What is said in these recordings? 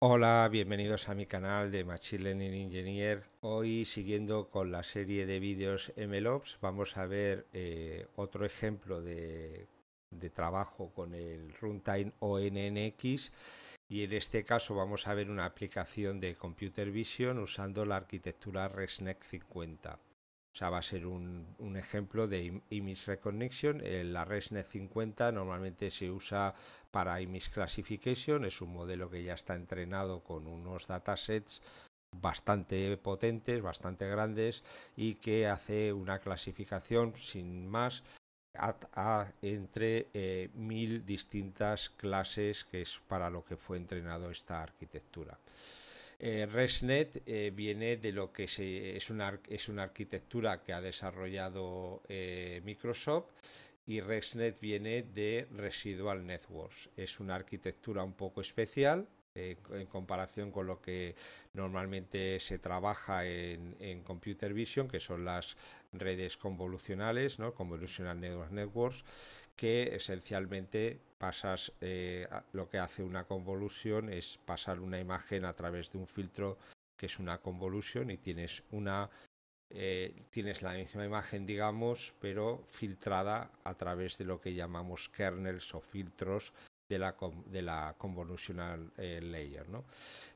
Hola, bienvenidos a mi canal de Machine Learning Engineer. Hoy siguiendo con la serie de vídeos MLOps vamos a ver eh, otro ejemplo de, de, trabajo con el runtime ONNX y en este caso vamos a ver una aplicación de Computer Vision usando la arquitectura ResNet 50 va a ser un, ejemplo de image recognition. La ResNet 50 normalmente se usa para image classification. Es un modelo que ya está entrenado con unos datasets bastante potentes, bastante grandes y que hace una clasificación sin más a, entre eh, mil distintas clases que es para lo que fue entrenado esta arquitectura. Eh, ResNet eh, viene de lo que se, es, una, es una arquitectura que ha desarrollado eh, Microsoft y ResNet viene de Residual Networks. Es una arquitectura un poco especial en comparación con lo que normalmente se trabaja en, Computer Vision, que son las redes convolucionales, ¿no? Convolutional Networks, que esencialmente pasas eh, lo que hace una convolución es pasar una imagen a través de un filtro que es una convolución y tienes una eh, tienes la misma imagen digamos pero filtrada a través de lo que llamamos kernels o filtros de la, de la convolutional eh, layer. ¿no?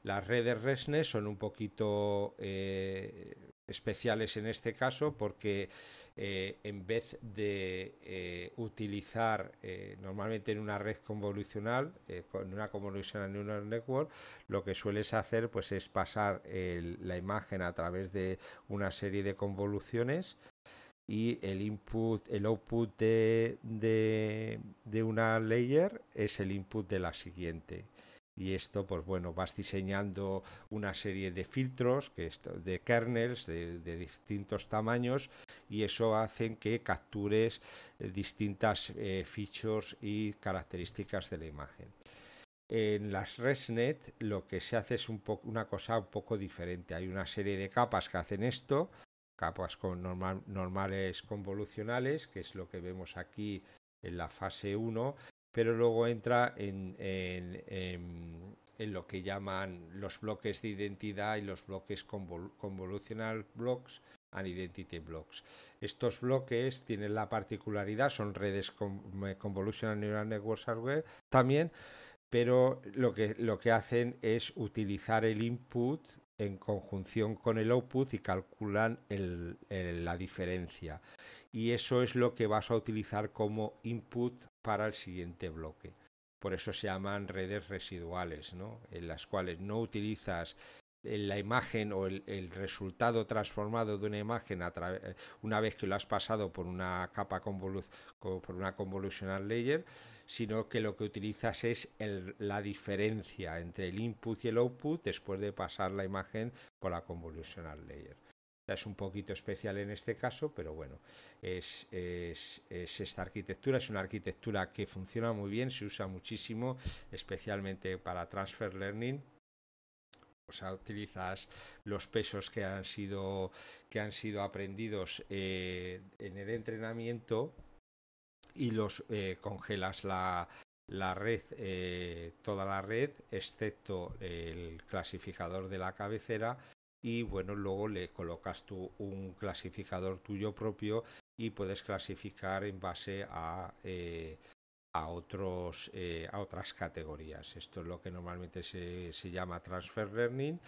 Las redes ResNet son un poquito especiales en este caso porque eh, en vez de eh, utilizar eh, normalmente en una red convolucional, en una convolucional neural network, lo que sueles hacer pues es pasar la imagen a través de una serie de convoluciones y el input, el output de una layer es el input de la siguiente y esto pues bueno vas diseñando una serie de filtros de kernels de, distintos tamaños y eso hace que captures eh, distintas fichos eh, features y características de la imagen en las ResNet lo que se hace es una cosa un poco diferente hay una serie de capas que hacen esto capas con normales convolucionales que es lo que vemos aquí en la fase 1 pero luego entra en, lo que llaman los bloques de identidad y los bloques convolucional convolutional blocks and identity blocks. Estos bloques tienen la particularidad, son redes convolucional convolutional neural Networks, también, pero lo que, lo que hacen es utilizar el input en conjunción con el output y calculan la diferencia y eso es lo que vas a utilizar como input para el siguiente bloque. Por eso se llaman redes residuales, ¿no? en las cuales no utilizas eh, la imagen o el, resultado transformado de una imagen eh, una vez que lo has pasado por una capa por una convolutional layer, sino que lo que utilizas es la diferencia entre el input y el output después de pasar la imagen por la convolutional layer es un poquito especial en este caso, pero bueno, es, esta arquitectura, es una arquitectura que funciona muy bien, se usa muchísimo, especialmente para transfer learning. O pues sea, utilizas los pesos que han sido, que han sido aprendidos eh, en el entrenamiento y los eh, congelas la, red, eh, toda la red, excepto el clasificador de la cabecera y bueno, luego le colocas tú un clasificador tuyo propio y puedes clasificar en base a, eh, otros, eh, a otras categorías. Esto es lo que normalmente se, llama transfer learning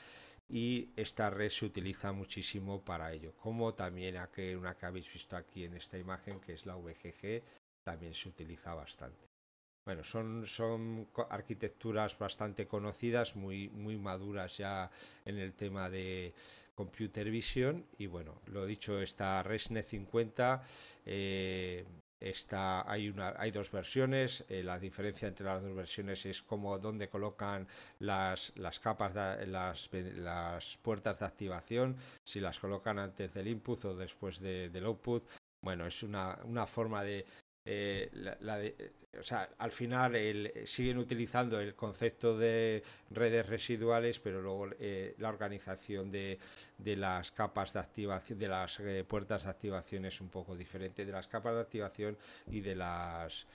y esta red se utiliza muchísimo para ello, como también aquella una que habéis visto aquí en esta imagen que es la VGG, también se utiliza bastante. Bueno, son, son arquitecturas bastante conocidas, muy, muy maduras ya en el tema de computer vision. Y bueno, lo dicho, esta ResNet 50 eh, Está, hay, una, hay dos versiones, eh, la diferencia entre las dos versiones es como dónde colocan las, las capas, de, las, las, puertas de activación, si las colocan antes del input o después del output. Bueno, es una, una forma de... Eh, de al final eh, siguen utilizando el concepto de redes residuales, pero luego eh, la organización de, las capas de activación, de las eh, puertas de activación es un poco diferente, de las capas de activación y de las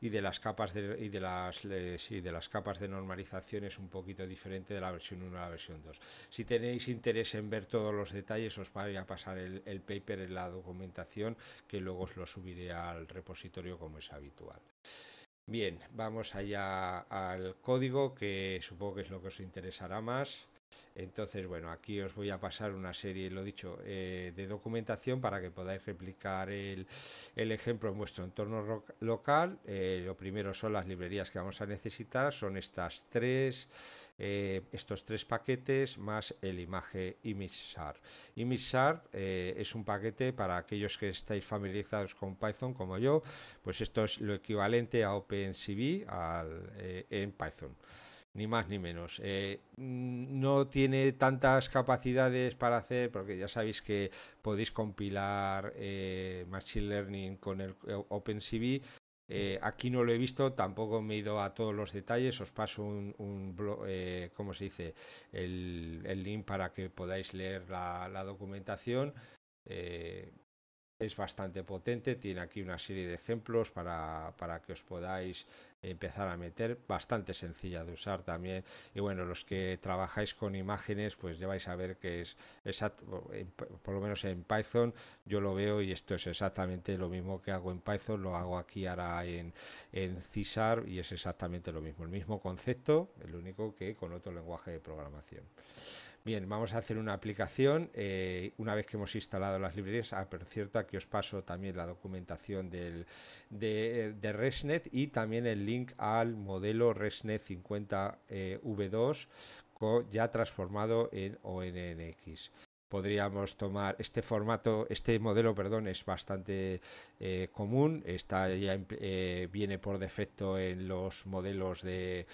y de las capas de, las capas de normalización es un poquito diferente de la versión 1 a la versión 2. Si tenéis interés en ver todos los detalles, os voy a pasar el paper en la documentación, que luego os lo subiré al repositorio como es habitual. Bien, vamos allá al código que supongo que es lo que os interesará más. Entonces, bueno, aquí os voy a pasar una serie, lo dicho, eh, de documentación para que podáis replicar el, ejemplo en vuestro entorno local. Eh, lo primero son las librerías que vamos a necesitar, son estas tres. Eh, estos tres paquetes más el Image, Image Sharp. Image eh, es un paquete para aquellos que estáis familiarizados con Python como yo, pues esto es lo equivalente a OpenCV al, eh, en Python ni más ni menos. no tiene tantas capacidades para hacer, porque ya sabéis que podéis compilar Machine Learning con el OpenCV eh, aquí no lo he visto, tampoco me he ido a todos los detalles. Os paso un, eh, ¿cómo se dice? El, link para que podáis leer la, documentación. Eh, es bastante potente, tiene aquí una serie de ejemplos para que os podáis empezar a meter, bastante sencilla de usar también. Y bueno, los que trabajáis con imágenes, pues ya vais a ver que es exacto, por lo menos en Python, yo lo veo y esto es exactamente lo mismo que hago en Python, lo hago aquí ahora en, en CISAR y es exactamente lo mismo, el mismo concepto, el único que con otro lenguaje de programación. Bien, vamos a hacer una aplicación. Eh, una vez que hemos instalado las librerías, ah, por cierto, aquí os paso también la documentación de, ResNet y también el link al modelo ResNet 50V2 eh, ya transformado en ONNX podríamos tomar este formato, este modelo, perdón, es bastante eh, común, está ya viene por defecto en los modelos de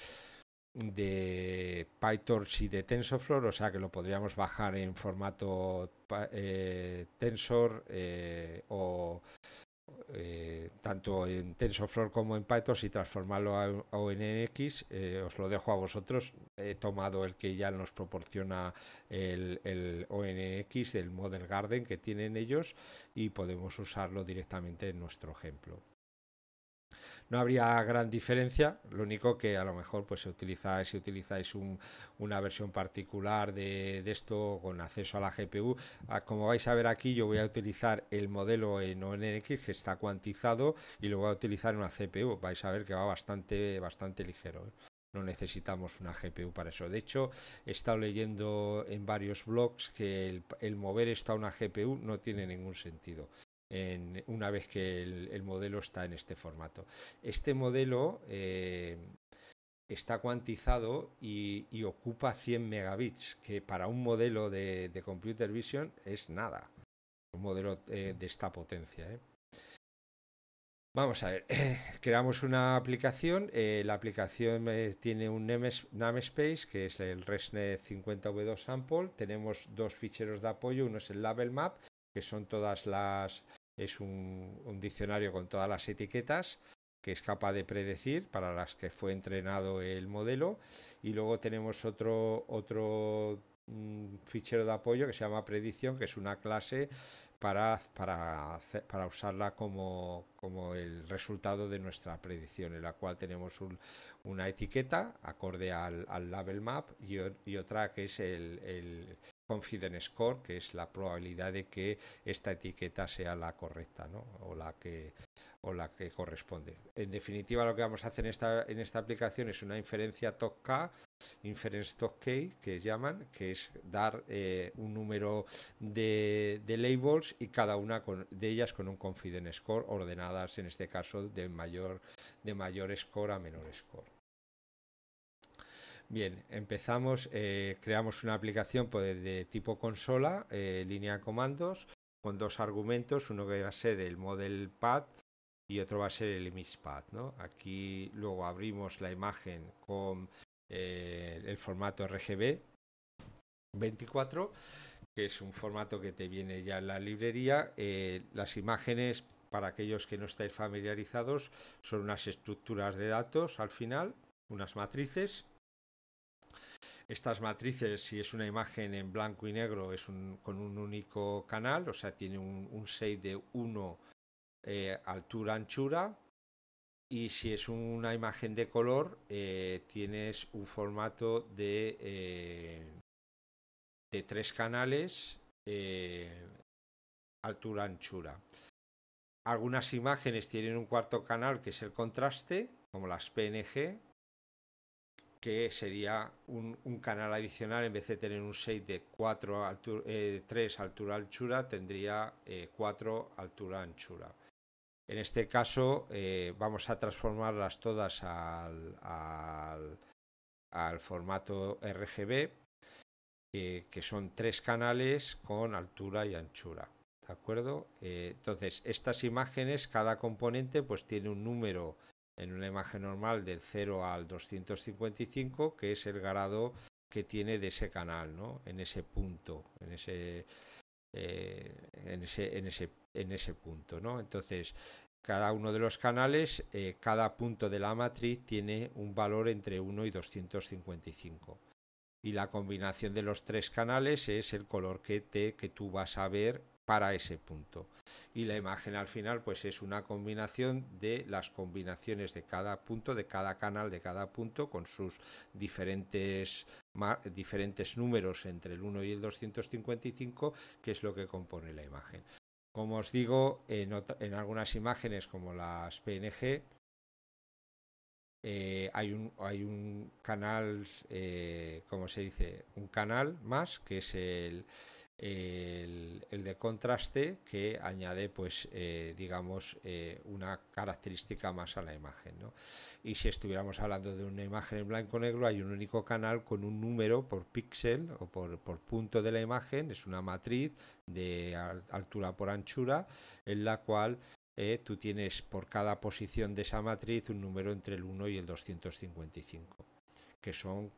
de PyTorch y de TensorFlow, o sea que lo podríamos bajar en formato eh, Tensor eh, o eh, tanto en TensorFlow como en PyTorch y transformarlo a, ONNX, ONX. os lo dejo a vosotros. He tomado el que ya nos proporciona el, el ONX, del Model Garden que tienen ellos y podemos usarlo directamente en nuestro ejemplo no habría gran diferencia, lo único que a lo mejor pues se utiliza, si utilizáis una versión particular de, esto con acceso a la GPU, como vais a ver aquí yo voy a utilizar el modelo en ONX que está cuantizado y lo voy a utilizar en una CPU, vais a ver que va bastante, bastante ligero. ¿eh? No necesitamos una GPU para eso. De hecho, he estado leyendo en varios blogs que el, mover esto a una GPU no tiene ningún sentido una vez que el, modelo está en este formato. Este modelo eh, está cuantizado y, ocupa 100 megabits, que para un modelo de, computer vision es nada. Un modelo eh, de esta potencia. ¿eh? Vamos a ver, creamos una aplicación, la aplicación tiene un namespace que es el ResNet 50v2 sample, tenemos dos ficheros de apoyo, uno es el label map, que son todas las, es un, diccionario con todas las etiquetas que es capaz de predecir para las que fue entrenado el modelo y luego tenemos otro otro mm, fichero de apoyo que se llama predicción que es una clase para, para, usarla como, el resultado de nuestra predicción en la cual tenemos una etiqueta acorde al, label map y, otra que es el, confident score, que es la probabilidad de que esta etiqueta sea la correcta o, la que, o la que corresponde. En definitiva, lo que vamos a hacer en esta, aplicación es una inferencia TOC-K, inference toc que llaman, que es dar eh, un número de, labels y cada una de ellas con un confident score ordenadas, en este caso, de mayor, de mayor score a menor score. Bien, empezamos, eh, creamos una aplicación pues, de tipo consola, eh, línea de comandos, con dos argumentos, uno que va a ser el model pad y otro va a ser el path. ¿no? Aquí luego abrimos la imagen con eh, el formato RGB 24, que es un formato que te viene ya en la librería. las imágenes, para aquellos que no estáis familiarizados, son unas estructuras de datos al final, unas matrices estas matrices, si es una imagen en blanco y negro, es con un único canal, o sea, tiene un, 6 de 1 eh, altura-anchura. Y si es una imagen de color, eh, tienes un formato de, eh, de tres canales, altura-anchura. Algunas imágenes tienen un cuarto canal que es el contraste, como las PNG, que sería un, canal adicional, en vez de tener un 6 de 4 eh, altura, 3 altura-anchura, tendría eh, 4 altura-anchura. En este caso eh, vamos a transformarlas todas al, formato RGB, que son tres canales con altura y anchura. ¿De acuerdo? Eh, entonces, estas imágenes, cada componente pues tiene un número en una imagen normal del 0 al 255, que es el grado que tiene de ese canal, ¿no? En ese punto, en ese, eh, en ese, en ese, punto, ¿no? Entonces, cada uno de los canales, eh, cada punto de la matriz tiene un valor entre 1 y 255. Y la combinación de los tres canales es el color que, te, que tú vas a ver para ese punto. Y la imagen al final pues es una combinación de las combinaciones de cada punto, de cada canal, de cada punto, con sus diferentes, diferentes números entre el 1 y el 255, que es lo que compone la imagen. Como os digo, en, algunas imágenes como las PNG, eh, hay, un, canal, eh, como se dice? Un canal más, que es el, el, de contraste que añade pues eh, digamos eh, una característica más a la imagen y si estuviéramos hablando de una imagen en blanco negro hay un único canal con un número por píxel o por, punto de la imagen es una matriz de altura por anchura en la cual eh, tú tienes por cada posición de esa matriz un número entre el 1 y el 255 que son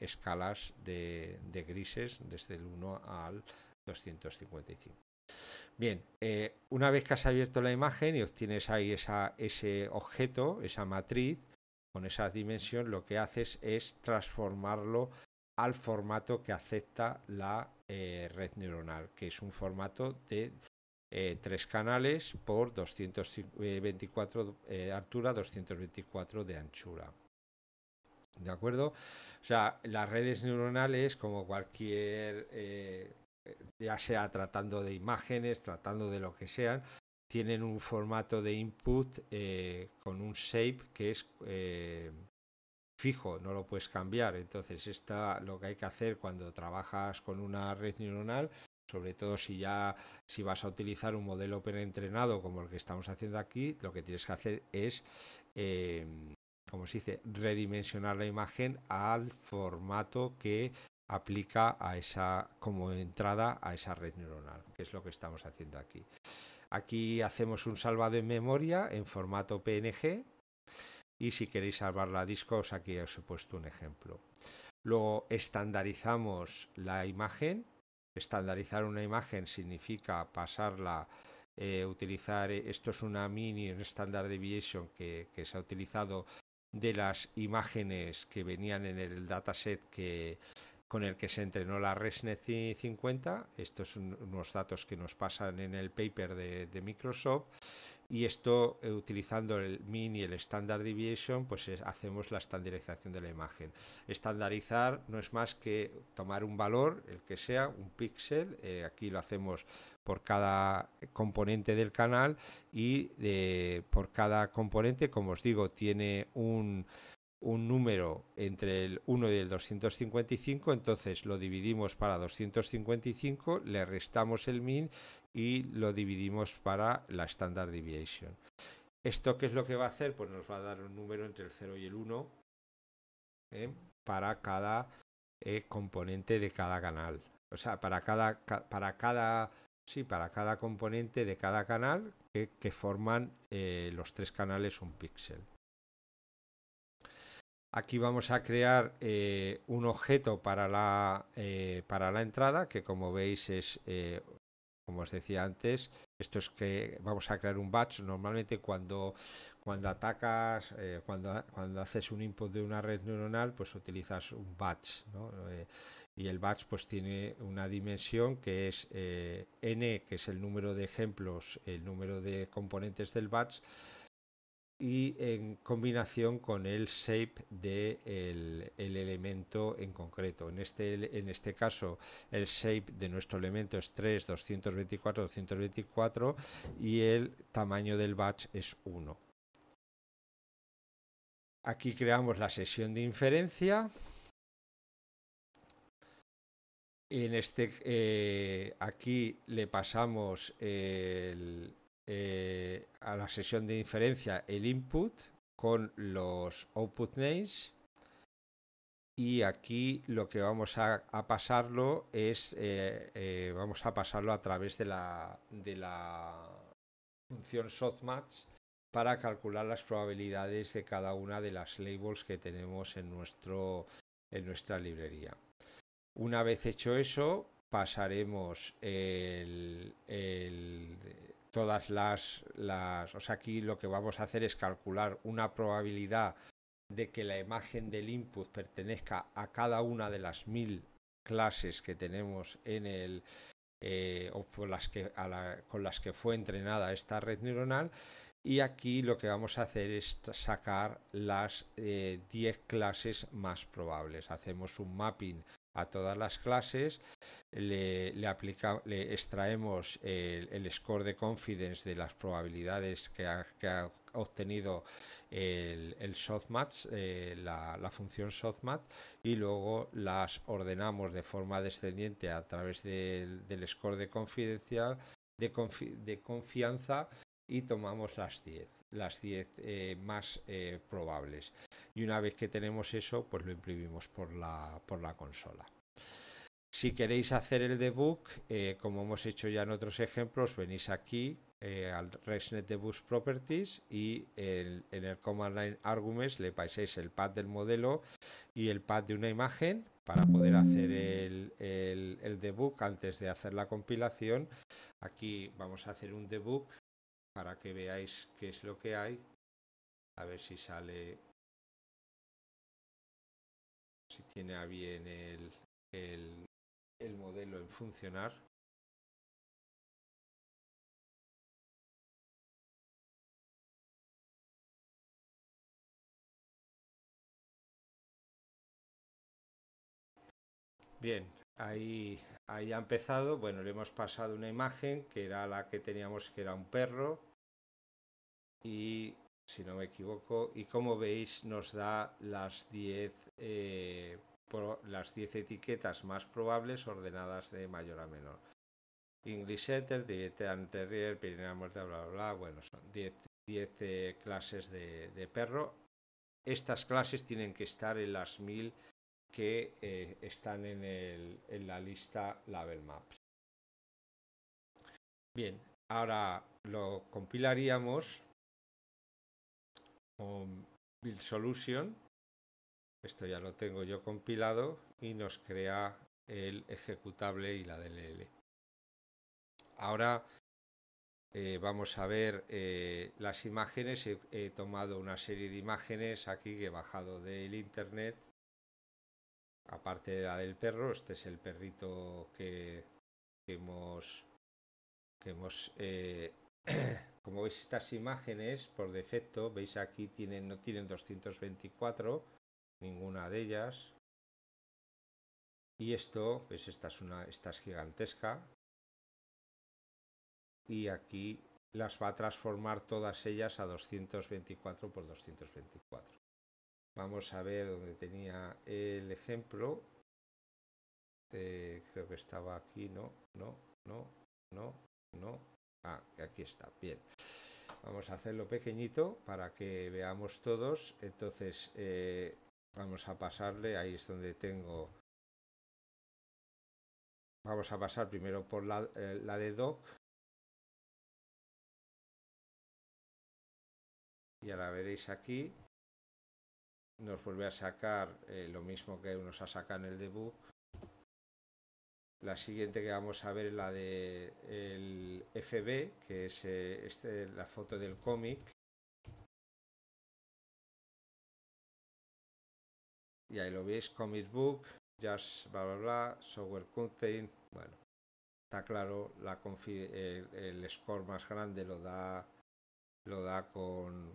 escalas de, de grises desde el 1 al 255. Bien, eh, una vez que has abierto la imagen y obtienes ahí ese objeto, esa matriz, con esa dimensión, lo que haces es transformarlo al formato que acepta la eh, red neuronal, que es un formato de eh, tres canales por 224 de altura, 224 de anchura. ¿De acuerdo? O sea, las redes neuronales, como cualquier eh, ya sea tratando de imágenes, tratando de lo que sean, tienen un formato de input eh, con un shape que es eh, fijo, no lo puedes cambiar. Entonces, está lo que hay que hacer cuando trabajas con una red neuronal, sobre todo si ya si vas a utilizar un modelo preentrenado como el que estamos haciendo aquí, lo que tienes que hacer es como se dice, redimensionar la imagen al formato que aplica a esa como entrada a esa red neuronal, que es lo que estamos haciendo aquí. Aquí hacemos un salvado en memoria en formato PNG y si queréis salvarla a disco aquí os he puesto un ejemplo. Luego estandarizamos la imagen. Estandarizar una imagen significa pasarla, eh, utilizar, eh, esto es una mini un Standard Deviation que, que se ha utilizado de las imágenes que venían en el dataset que con el que se entrenó la ResNet 50. Estos son unos datos que nos pasan en el paper de, Microsoft. Y esto, eh, utilizando el min y el standard deviation, pues hacemos la estandarización de la imagen. Estandarizar no es más que tomar un valor, el que sea, un píxel, eh, aquí lo hacemos por cada componente del canal y eh, por cada componente, como os digo, tiene un, un número entre el 1 y el 255, entonces lo dividimos para 255, le restamos el min y lo dividimos para la standard deviation. ¿Esto qué es lo que va a hacer? Pues nos va a dar un número entre el 0 y el 1 ¿eh? para cada eh, componente de cada canal. O sea, para cada, para cada, sí, para cada componente de cada canal que, forman eh, los tres canales un píxel. Aquí vamos a crear eh, un objeto eh, para la, entrada, que como veis es, eh, como os decía antes, esto es que vamos a crear un batch. Normalmente cuando, atacas, cuando, haces un input de una red neuronal, pues utilizas un batch. y el batch pues tiene una dimensión que es n, que es el número de ejemplos, el número de componentes del batch y en combinación con el shape del de el, elemento en concreto. En este, en este caso, el shape de nuestro elemento es 3, 224, 224 y el tamaño del batch es 1. Aquí creamos la sesión de inferencia. Este, eh, aquí le pasamos el, eh, a la sesión de inferencia el input con los output names y aquí lo que vamos a, pasarlo es eh, eh, vamos a pasarlo a través de la de la función softmatch para calcular las probabilidades de cada una de las labels que tenemos en nuestro en nuestra librería una vez hecho eso pasaremos el todas las, O sea, aquí lo que vamos a hacer es calcular una probabilidad de que la imagen del input pertenezca a cada una de las mil clases que tenemos eh, con las que fue entrenada esta red neuronal y aquí lo que vamos a hacer es sacar las 10 eh, clases más probables hacemos un mapping a todas las clases, le, le extraemos el, score de confidence de las probabilidades que ha, obtenido el, el eh, la, función softmat y luego las ordenamos de forma descendiente a través del, del score de confidencial de, confianza y tomamos las 10, las 10 eh, más eh, probables. Y una vez que tenemos eso, pues lo imprimimos por la, por la consola. Si queréis hacer el debug, eh, como hemos hecho ya en otros ejemplos, venís aquí al ResNet Debug Properties y en el Command Line Arguments le pasáis el path del modelo y el path de una imagen para poder hacer el, el debug antes de hacer la compilación. Aquí vamos a hacer un debug para que veáis qué es lo que hay. A ver si sale, si tiene a bien el, el modelo en funcionar. Bien, ahí, ahí ha empezado. Bueno, le hemos pasado una imagen que era la que teníamos que era un perro y si no me equivoco, y como veis nos da las 10 eh, las 10 etiquetas más probables ordenadas de mayor a menor. English Setter, diet anterior, Pirinea Muerte, bla, bla, bla. Bueno, son 10, eh, clases de, perro. Estas clases tienen que estar en las 1000 que eh, están en, el, en la lista Label Maps. Bien, ahora lo compilaríamos Build Solution. Esto ya lo tengo yo compilado y nos crea el ejecutable y la DLL. Ahora eh, vamos a ver eh, las imágenes. He, tomado una serie de imágenes aquí que he bajado del internet. Aparte de la del perro, este es el perrito que, hemos, que hemos eh, Como veis estas imágenes, por defecto, veis aquí tienen, no tienen 224, ninguna de ellas. Y esto, pues esta es, una, esta es gigantesca. Y aquí las va a transformar todas ellas a 224 por 224. Vamos a ver dónde tenía el ejemplo. Eh, creo que estaba aquí, no, no, no, no, no. Ah, aquí está, bien. Vamos a hacerlo pequeñito para que veamos todos. Entonces eh, vamos a pasarle, ahí es donde tengo... Vamos a pasar primero por la, eh, de doc. Y ahora veréis aquí. Nos vuelve a sacar eh, lo mismo que nos ha sacado en el debug la siguiente que vamos a ver es la de el FB, que es eh, este, la foto del cómic. Y ahí lo veis, comic book, just bla, bla, bla, software content. Bueno, está claro, el, score más grande lo da, lo da con,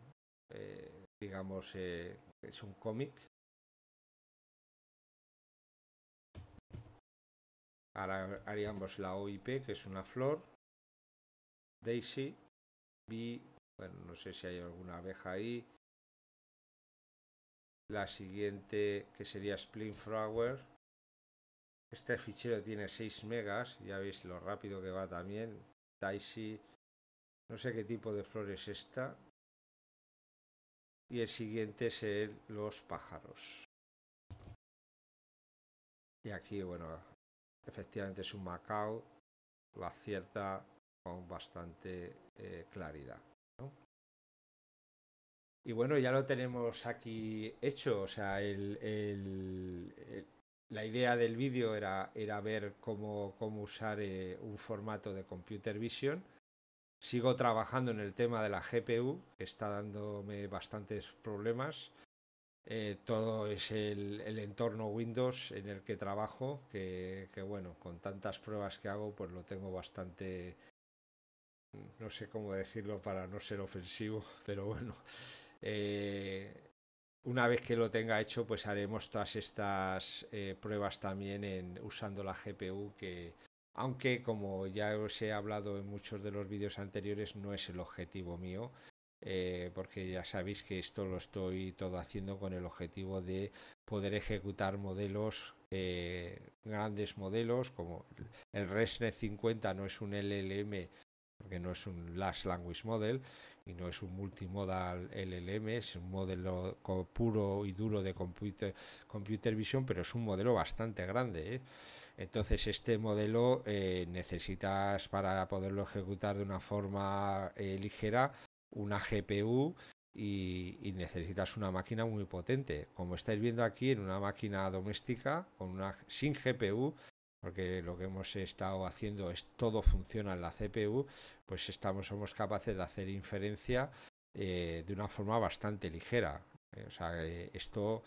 eh, digamos, eh, es un cómic, Ahora haríamos la OIP, que es una flor. Daisy. B. Bueno, no sé si hay alguna abeja ahí. La siguiente, que sería Splint Flower. Este fichero tiene 6 megas. Ya veis lo rápido que va también. Daisy. No sé qué tipo de flor es esta. Y el siguiente es los pájaros. Y aquí, bueno, efectivamente es un Macao lo acierta con bastante eh, claridad. Y bueno, ya lo tenemos aquí hecho, o sea, la idea del vídeo era, ver cómo, usar eh, un formato de computer vision. Sigo trabajando en el tema de la GPU, que está dándome bastantes problemas. Eh, todo es el, entorno Windows en el que trabajo, que, bueno, con tantas pruebas que hago, pues lo tengo bastante, no sé cómo decirlo para no ser ofensivo, pero bueno, eh, una vez que lo tenga hecho, pues haremos todas estas eh, pruebas también en, usando la GPU, que aunque como ya os he hablado en muchos de los vídeos anteriores, no es el objetivo mío. Eh, porque ya sabéis que esto lo estoy todo haciendo con el objetivo de poder ejecutar modelos, eh, grandes modelos, como el ResNet 50 no es un LLM, porque no es un Last Language Model y no es un multimodal LLM, es un modelo puro y duro de computer, computer vision, pero es un modelo bastante grande. ¿eh? Entonces este modelo necesitas para poderlo ejecutar de una forma ligera, una GPU y, necesitas una máquina muy potente. Como estáis viendo aquí en una máquina doméstica con una sin GPU, porque lo que hemos estado haciendo es todo funciona en la CPU, pues estamos somos capaces de hacer inferencia eh, de una forma bastante ligera. Eh, o sea, eh, esto,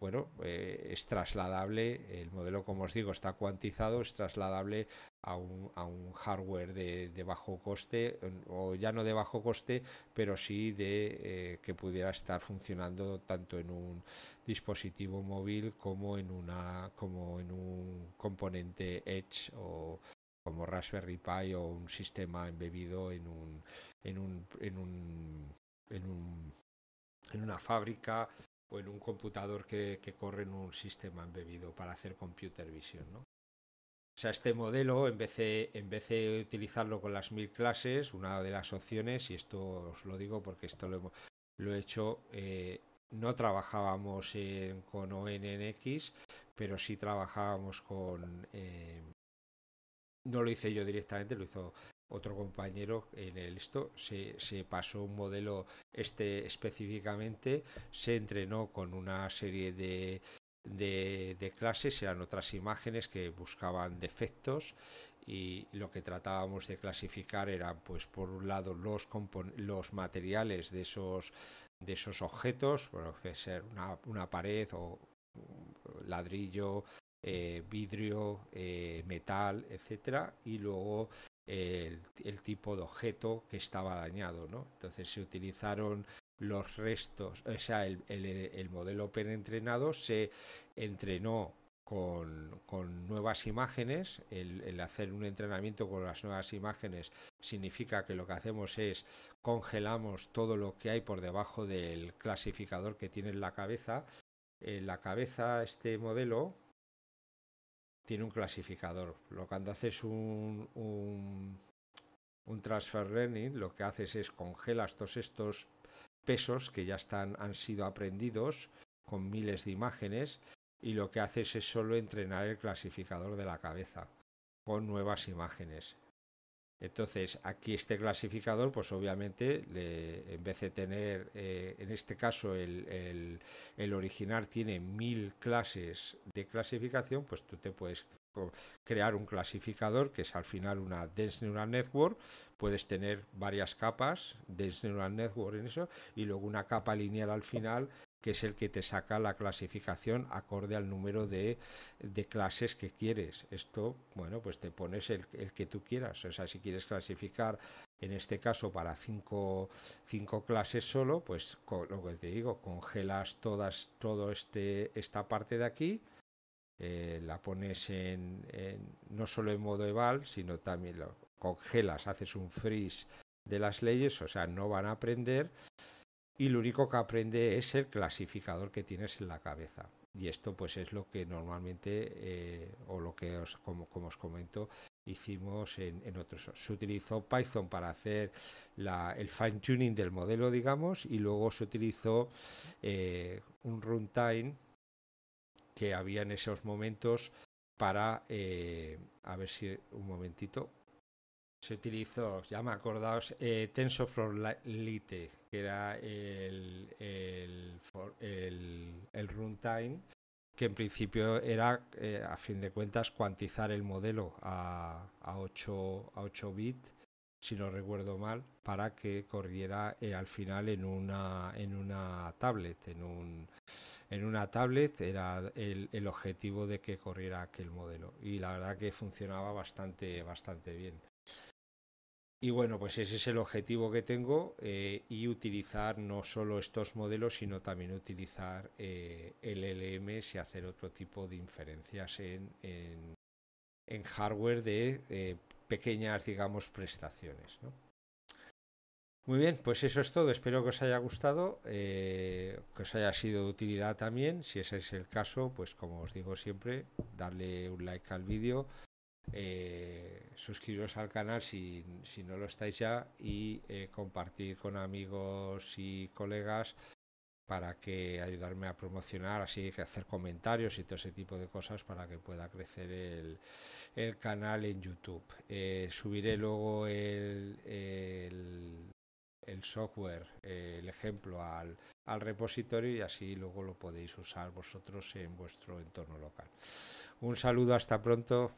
bueno, es trasladable, el modelo, como os digo, está cuantizado, es trasladable a un, hardware de, bajo coste, o ya no de bajo coste, pero sí de eh, que pudiera estar funcionando tanto en un dispositivo móvil como en, una, como en un componente Edge o como Raspberry Pi o un sistema embebido en un, en un, en un, en una fábrica o en un computador que, que, corre en un sistema embebido para hacer computer vision. ¿no? O sea, este modelo, en vez, de, utilizarlo con las mil clases, una de las opciones, y esto os lo digo porque esto lo, lo he hecho, eh, no trabajábamos con ONNX, pero sí trabajábamos con... Eh, no lo hice yo directamente, lo hizo otro compañero en el esto se, se, pasó un modelo este específicamente se entrenó con una serie de de, clases eran otras imágenes que buscaban defectos y lo que tratábamos de clasificar eran pues por un lado los, los materiales de esos, de esos objetos, puede ser una, una pared o ladrillo, eh, vidrio, eh, metal, etcétera, y luego el, el, tipo de objeto que estaba dañado, ¿no? Entonces se utilizaron los restos, o sea, el, el, modelo preentrenado se entrenó con, con nuevas imágenes, el, hacer un entrenamiento con las nuevas imágenes significa que lo que hacemos es congelamos todo lo que hay por debajo del clasificador que tiene en la cabeza. En la cabeza este modelo tiene un clasificador. Lo que cuando haces un, un, un transfer learning, lo que haces es congelas todos estos pesos que ya están, han sido aprendidos con miles de imágenes y lo que haces es solo entrenar el clasificador de la cabeza con nuevas imágenes. Entonces, aquí este clasificador, pues obviamente, en vez de tener, eh, en este caso, el, el, original tiene mil clases de clasificación, pues tú te puedes crear un clasificador que es al final una Dense Neural Network, puedes tener varias capas, Dense Neural Network en eso, y luego una capa lineal al final que es el que te saca la clasificación acorde al número de, de clases que quieres. Esto, bueno, pues te pones el, el, que tú quieras. O sea, si quieres clasificar, en este caso, para cinco, cinco clases solo, pues con, lo que te digo, congelas todas, todo este, esta parte de aquí eh, la pones en, no solo en modo eval, sino también lo congelas, haces un freeze de las leyes, o sea, no van a aprender y lo único que aprende es el clasificador que tienes en la cabeza. Y esto pues es lo que normalmente, eh, o lo que como, os comento, hicimos en, otros. Se utilizó Python para hacer el fine tuning del modelo, digamos, y luego se utilizó eh, un runtime que había en esos momentos para, eh, a ver si un momentito, se utilizó, ya me acordaos, eh, TensorFlow Lite, que era el, el, runtime, que en principio era, eh, a fin de cuentas, cuantizar el modelo a, 8, a 8 bits, si no recuerdo mal, para que corriera eh, al final en una, en una tablet, en un, en una tablet era el, objetivo de que corriera aquel modelo y la verdad que funcionaba bastante bastante bien y bueno pues ese es el objetivo que tengo eh, y utilizar no solo estos modelos sino también utilizar eh, LLMs y hacer otro tipo de inferencias en, hardware de eh, pequeñas digamos prestaciones muy bien, pues eso es todo. Espero que os haya gustado, eh, que os haya sido de utilidad también. Si ese es el caso, pues como os digo siempre, darle un like al vídeo, eh, suscribiros al canal si, no lo estáis ya y eh, compartir con amigos y colegas para que ayudarme a promocionar, así que hacer comentarios y todo ese tipo de cosas para que pueda crecer el, canal en YouTube. subiré luego el el software, eh, el ejemplo al, al, repositorio y así luego lo podéis usar vosotros en vuestro entorno local. Un saludo, hasta pronto.